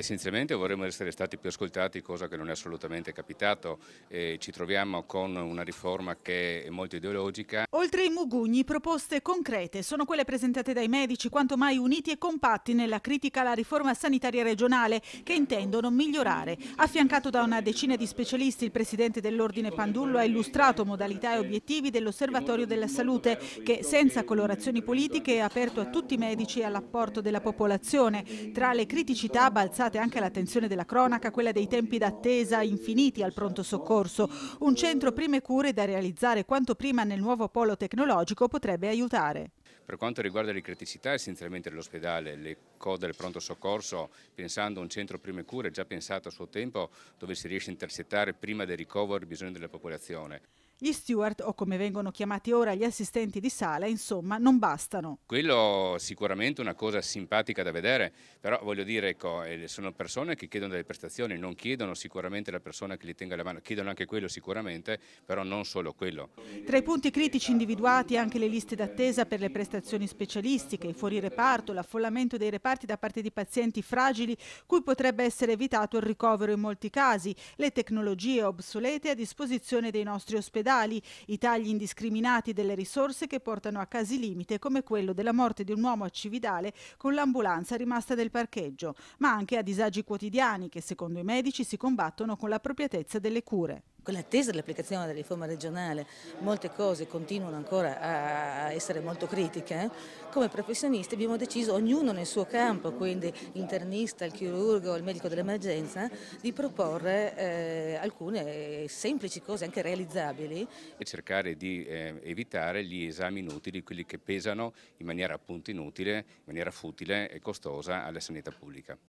Essenzialmente vorremmo essere stati più ascoltati, cosa che non è assolutamente capitato. Eh, ci troviamo con una riforma che è molto ideologica. Oltre ai mugugni, proposte concrete sono quelle presentate dai medici, quanto mai uniti e compatti nella critica alla riforma sanitaria regionale che intendono migliorare. Affiancato da una decina di specialisti, il presidente dell'Ordine Pandullo ha illustrato modalità e obiettivi dell'Osservatorio della Salute che, senza colorazioni politiche, è aperto a tutti i medici e all'apporto della popolazione. Tra le criticità balzate portate anche l'attenzione della cronaca quella dei tempi d'attesa infiniti al pronto soccorso. Un centro prime cure da realizzare quanto prima nel nuovo polo tecnologico potrebbe aiutare. Per quanto riguarda le criticità essenzialmente dell'ospedale, le code del pronto soccorso, pensando a un centro prime cure già pensato a suo tempo dove si riesce a intercettare prima del ricovero i bisogni della popolazione. Gli steward, o come vengono chiamati ora gli assistenti di sala, insomma, non bastano. Quello sicuramente una cosa simpatica da vedere, però voglio dire, ecco, eh, sono persone che chiedono delle prestazioni, non chiedono sicuramente la persona che li tenga la mano, chiedono anche quello sicuramente, però non solo quello. Tra i punti critici individuati anche le liste d'attesa per le prestazioni specialistiche, i fuori reparto, l'affollamento dei reparti da parte di pazienti fragili, cui potrebbe essere evitato il ricovero in molti casi, le tecnologie obsolete a disposizione dei nostri ospedali ospedali, i tagli indiscriminati delle risorse che portano a casi limite come quello della morte di un uomo a Cividale con l'ambulanza rimasta nel parcheggio, ma anche a disagi quotidiani che secondo i medici si combattono con l'appropriatezza delle cure. Con l'attesa dell'applicazione della riforma regionale molte cose continuano ancora a essere molto critiche, eh. come professionisti abbiamo deciso, ognuno nel suo campo, quindi internista, il chirurgo, il medico dell'emergenza, di proporre eh, alcune eh, semplici cose anche realizzabili. E cercare di eh, evitare gli esami inutili, quelli che pesano in maniera appunto inutile, in maniera futile e costosa alla sanità pubblica.